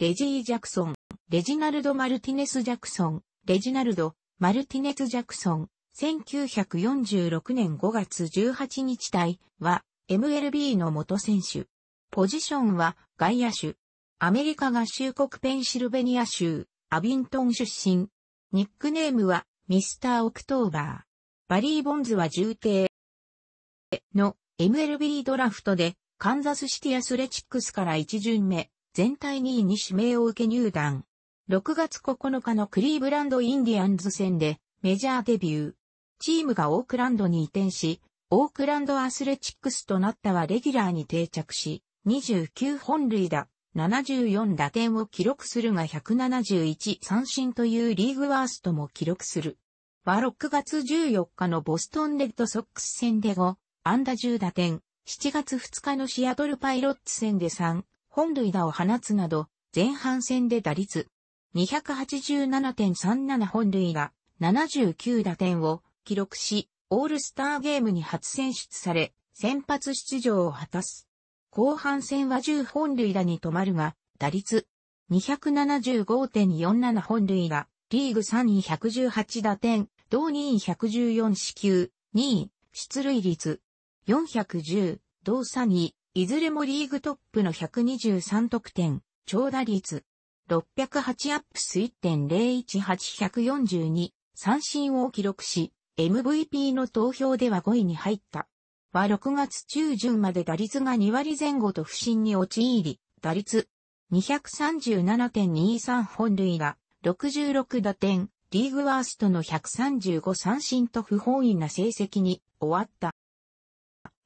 レジー・ジャクソン、レジナルド・マルティネス・ジャクソン、レジナルド・マルティネス・ジャクソン、1946年5月18日隊は MLB の元選手。ポジションは外野手。アメリカ合衆国ペンシルベニア州、アビントン出身。ニックネームはミスター・オクトーバー。バリー・ボンズは重帝の MLB ドラフトでカンザスシティアスレチックスから一巡目、全体2位に指名を受け入団。6月9日のクリーブランドインディアンズ戦でメジャーデビュー。チームがオークランドに移転し、オークランドアスレチックスとなったはレギュラーに定着し、29本塁打、74打点を記録するが171三振というリーグワーストも記録する。は6月14日のボストンレッドソックス戦で5、安打10打点、7月2日のシアトルパイロッツ戦で3、本塁打を放つなど、前半戦で打率287.37本塁打、79打点を記録し、オールスターゲームに初選出され、先発出場を果たす。後半戦は10本塁打に止まるが、打率275.47本塁打、リーグ3位118打点、同2位114四球、2位、出塁率410、同3位、いずれもリーグトップの123得点、長打率、608アップス1.018142、三振を記録し、MVP の投票では5位に入った。は6月中旬まで打率が2割前後と不振に陥り、打率237.23本塁打、66打点、リーグワーストの135三振と不本意な成績に終わった。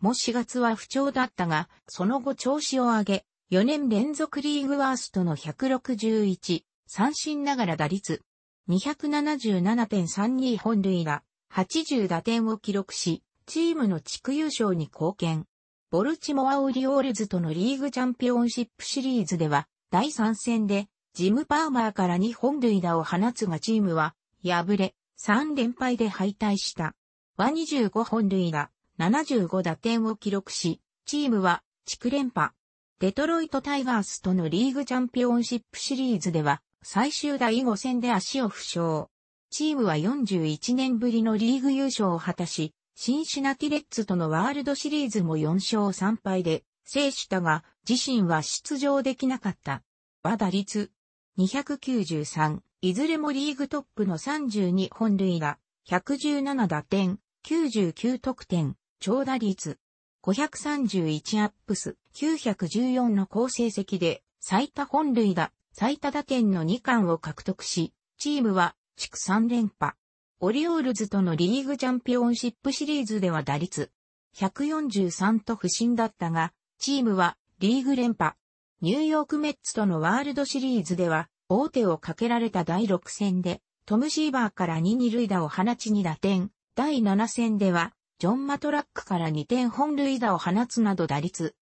も4月は不調だったが、その後調子を上げ、4年連続リーグワーストの161、三振ながら打率、277.32本塁打、80打点を記録し、チームの地区優勝に貢献。ボルチモア・オリオールズとのリーグチャンピオンシップシリーズでは、第3戦で、ジム・パーマーから2本塁打を放つがチームは、敗れ、3連敗で敗退した。は25本塁打、75打点を記録し、チームは地区連覇。デトロイトタイガースとのリーグチャンピオンシップシリーズでは最終第5戦で足を負傷。チームは41年ぶりのリーグ優勝を果たし、シンシナティレッツとのワールドシリーズも4勝3敗で制したが、自身は出場できなかった。和打率293、いずれもリーグトップの32本塁打、117打点、99得点、長打率、531アップス、914の好成績で、最多本塁打、最多打点の2冠を獲得し、チームは地区3連覇。オリオールズとのリーグチャンピオンシップシリーズでは打率143と不振だったが、チームはリーグ連覇。ニューヨークメッツとのワールドシリーズでは、大手をかけられた第6戦で、トム・シーバーから2、2塁打を放ち2打点。第7戦では、ジョン・マトラックから2点本塁打を放つなど打率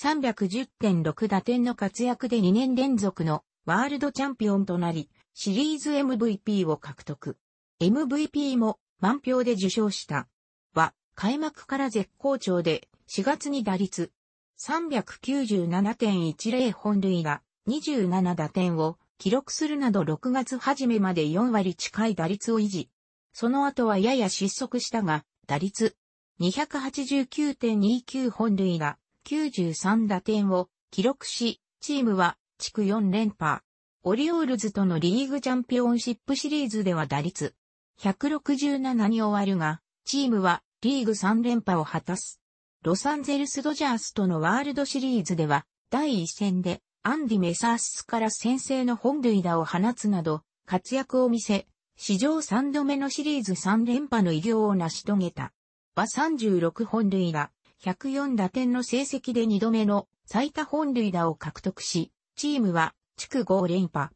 310.6打点の活躍で2年連続のワールドチャンピオンとなり、シリーズ MVP を獲得。MVP も満票で受賞した。は、開幕から絶好調で、4月に打率397.10本塁打27打点を記録するなど6月初めまで4割近い打率を維持。その後はやや失速したが、打率289.29本塁打、93打点を記録し、チームは地区4連覇。オリオールズとのリーグチャンピオンシップシリーズでは打率167に終わるが、チームはリーグ3連覇を果たす。ロサンゼルスドジャースとのワールドシリーズでは、第1戦でアンディ・メサースから先制の本塁打を放つなど、活躍を見せ、史上3度目のシリーズ3連覇の偉業を成し遂げた。は36本塁打、104打点の成績で2度目の最多本塁打を獲得し、チームは地区5連覇。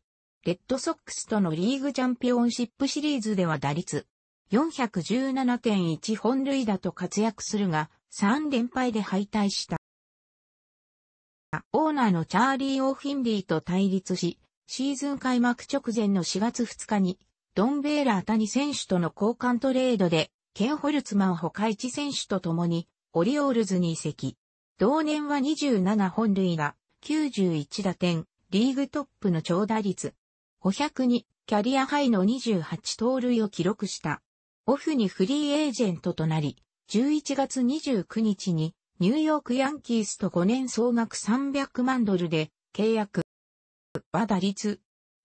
レッドソックスとのリーグチャンピオンシップシリーズでは打率417.1本塁打と活躍するが3連敗で敗退した。オーナーのチャーリー・オー・フィンリーと対立し、シーズン開幕直前の4月2日に、ドンベーラー谷選手との交換トレードでケン・ホルツマンホカイチ選手と共に、オリオールズに移籍。同年は27本塁打、91打点、リーグトップの長打率。500にキャリアハイの28盗塁を記録した。オフにフリーエージェントとなり、11月29日にニューヨークヤンキースと5年総額300万ドルで契約。和打率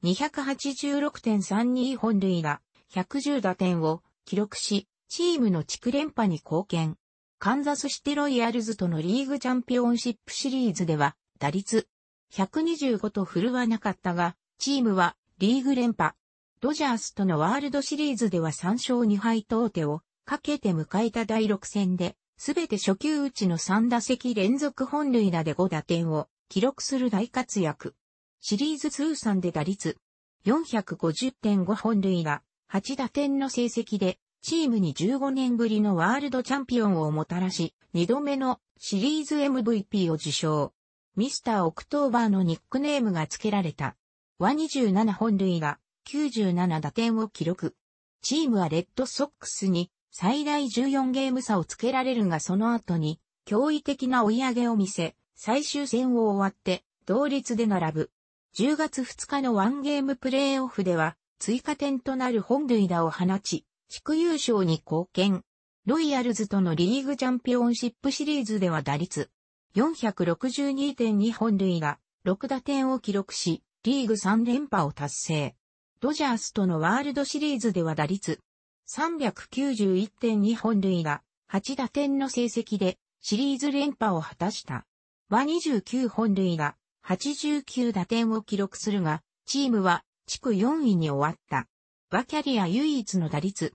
286.32本塁打、110打点を記録し、チームの地区連覇に貢献。カンザスシティロイヤルズとのリーグチャンピオンシップシリーズでは、打率125と振るわなかったが、チームはリーグ連覇。ドジャースとのワールドシリーズでは3勝2敗と手をかけて迎えた第6戦で、すべて初級打ちの3打席連続本塁打で5打点を記録する大活躍。シリーズ通算で打率450.5本塁打、8打点の成績でチームに15年ぶりのワールドチャンピオンをもたらし、2度目のシリーズ MVP を受賞。ミスター・オクトーバーのニックネームが付けられた。和27本塁が97打点を記録。チームはレッドソックスに最大14ゲーム差をつけられるがその後に驚異的な追い上げを見せ、最終戦を終わって同率で並ぶ。10月2日のワンゲームプレーオフでは追加点となる本塁打を放ち、地区優勝に貢献。ロイヤルズとのリーグチャンピオンシップシリーズでは打率462.2本塁打、6打点を記録し、リーグ3連覇を達成。ドジャースとのワールドシリーズでは打率391.2本塁打、8打点の成績でシリーズ連覇を果たした。は29本塁打、89打点を記録するが、チームは地区4位に終わった。和キャリア唯一の打率。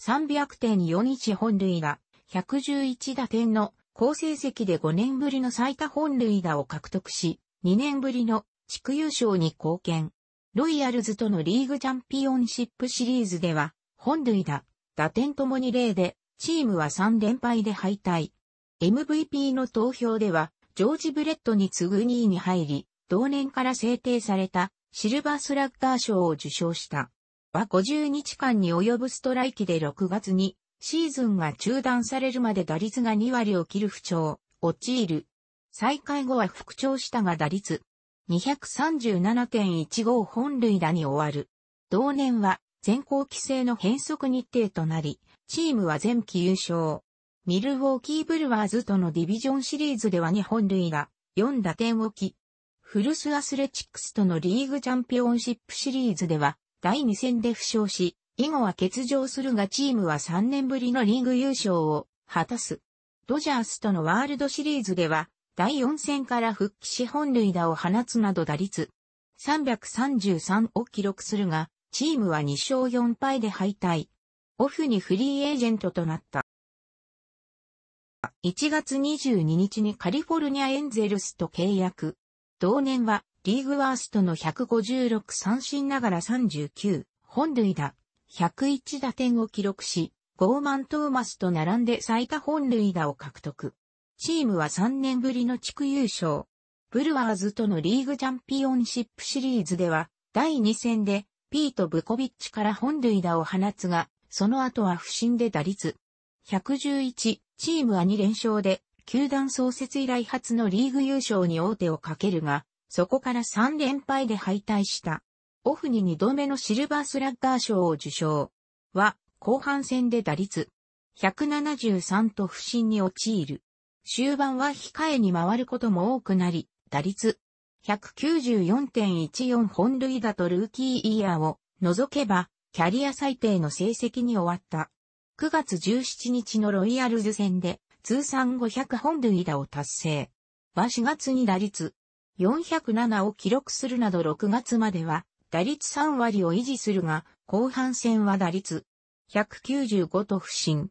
300点41本塁打、111打点の好成績で5年ぶりの最多本塁打を獲得し、2年ぶりの地区優勝に貢献。ロイヤルズとのリーグチャンピオンシップシリーズでは、本塁打、打点ともに0で、チームは3連敗で敗退。MVP の投票では、ジョージ・ブレットに次ぐ2位に入り、同年から制定されたシルバースラッガー賞を受賞した。は50日間に及ぶストライキで6月にシーズンが中断されるまで打率が2割を切る不調、陥る。再開後は復調したが打率237.15本塁打に終わる。同年は全校規制の変則日程となり、チームは前期優勝。ミルウォーキーブルワーズとのディビジョンシリーズでは2本塁打、4打点をき。ルスアスレチックスとのリーグチャンピオンシップシリーズでは第2戦で負傷し、以後は欠場するがチームは3年ぶりのリーグ優勝を果たす。ドジャースとのワールドシリーズでは、第4戦から復帰し本塁打を放つなど打率333を記録するが、チームは2勝4敗で敗退。オフにフリーエージェントとなった。1月22日にカリフォルニアエンゼルスと契約。同年はリーグワーストの156三振ながら39、本塁打、101打点を記録し、ゴーマン・トーマスと並んで最多本塁打を獲得。チームは3年ぶりの地区優勝。ブルワーズとのリーグチャンピオンシップシリーズでは、第2戦で、ピート・ブコビッチから本塁打を放つが、その後は不振で打率。111、チームは2連勝で、球団創設以来初のリーグ優勝に王手をかけるが、そこから3連敗で敗退した。オフに2度目のシルバースラッガー賞を受賞。は、後半戦で打率。173と不振に陥る。終盤は控えに回ることも多くなり、打率。194.14本塁打とルーキーイヤーを除けば、キャリア最低の成績に終わった。9月17日のロイヤルズ戦で通算500本塁打を達成。は4月に打率407を記録するなど6月までは打率3割を維持するが、後半戦は打率195と不振。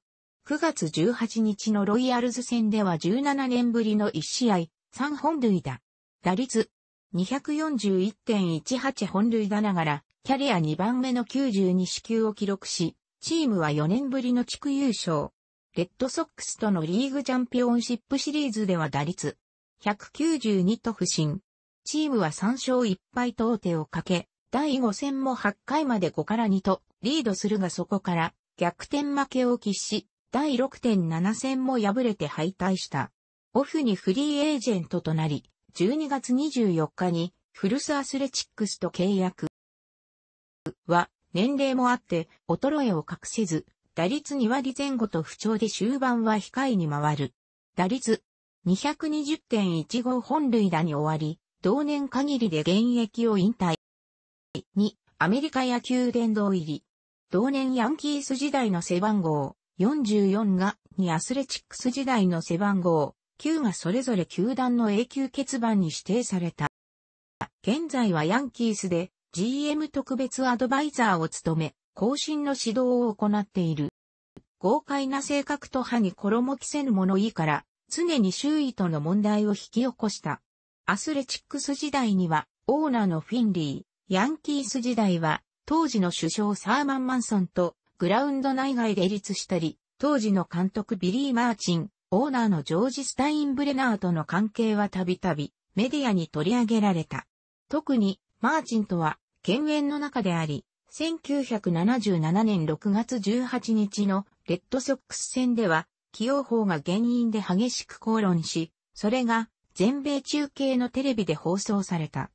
9月18日のロイヤルズ戦では17年ぶりの1試合3本塁打。打率241.18本塁打ながら、キャリア2番目の92支給を記録し、チームは4年ぶりの地区優勝。レッドソックスとのリーグチャンピオンシップシリーズでは打率192と不振。チームは3勝1敗と大手をかけ、第5戦も8回まで5から2とリードするがそこから逆転負けを喫し、第6.7戦も敗れて敗退した。オフにフリーエージェントとなり、12月24日にフルスアスレチックスと契約は年齢もあって衰えを隠せず、打率2割前後と不調で終盤は控えに回る。打率220.15本塁打に終わり、同年限りで現役を引退。2、アメリカ野球殿堂入り。同年ヤンキース時代の背番号44が2アスレチックス時代の背番号9がそれぞれ球団の永久欠番に指定された。現在はヤンキースで GM 特別アドバイザーを務め、更新の指導を行っている。豪快な性格と歯に衣着せぬの。いいから、常に周囲との問題を引き起こした。アスレチックス時代には、オーナーのフィンリー、ヤンキース時代は、当時の首相サーマン・マンソンと、グラウンド内外で立したり、当時の監督ビリー・マーチン、オーナーのジョージ・スタインブレナーとの関係はたびたび、メディアに取り上げられた。特に、マーチンとは、犬猿の中であり、1977年6月18日のレッドソックス戦では、起用法が原因で激しく口論し、それが全米中継のテレビで放送された。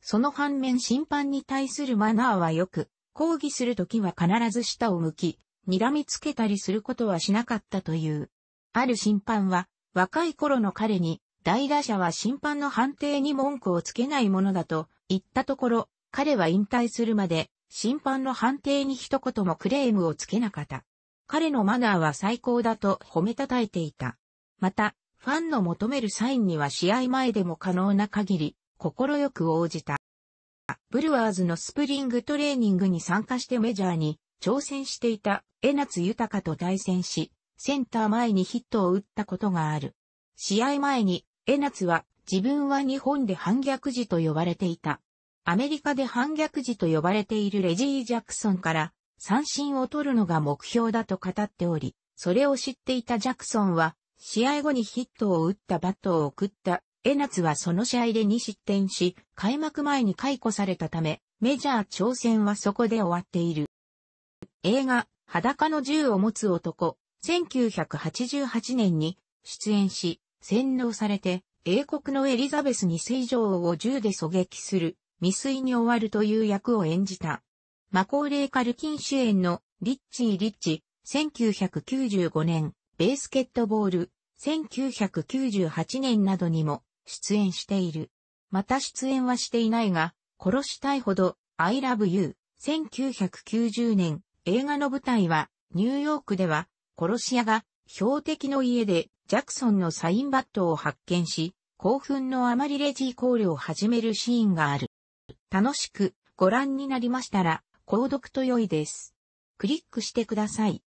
その反面審判に対するマナーは良く、抗議するときは必ず下を向き、睨みつけたりすることはしなかったという。ある審判は、若い頃の彼に、大打者は審判の判定に文句をつけないものだと言ったところ、彼は引退するまで審判の判定に一言もクレームをつけなかった。彼のマナーは最高だと褒めたたえていた。また、ファンの求めるサインには試合前でも可能な限り、心よく応じた。ブルワーズのスプリングトレーニングに参加してメジャーに挑戦していた江夏豊と対戦し、センター前にヒットを打ったことがある。試合前に江夏は自分は日本で反逆児と呼ばれていた。アメリカで反逆児と呼ばれているレジー・ジャクソンから三振を取るのが目標だと語っており、それを知っていたジャクソンは、試合後にヒットを打ったバットを送った、江夏はその試合で2失点し、開幕前に解雇されたため、メジャー挑戦はそこで終わっている。映画、裸の銃を持つ男、1988年に出演し、洗脳されて、英国のエリザベス2世女王を銃で狙撃する、未遂に終わるという役を演じた。マコーレー・カルキン主演のリッチー・リッチ、1995年、ベースケットボール、1998年などにも出演している。また出演はしていないが、殺したいほど、I Love You、1990年、映画の舞台は、ニューヨークでは、殺し屋が、標的の家で、ジャクソンのサインバットを発見し、興奮のあまりレジーコールを始めるシーンがある。楽しくご覧になりましたら、購読と良いです。クリックしてください。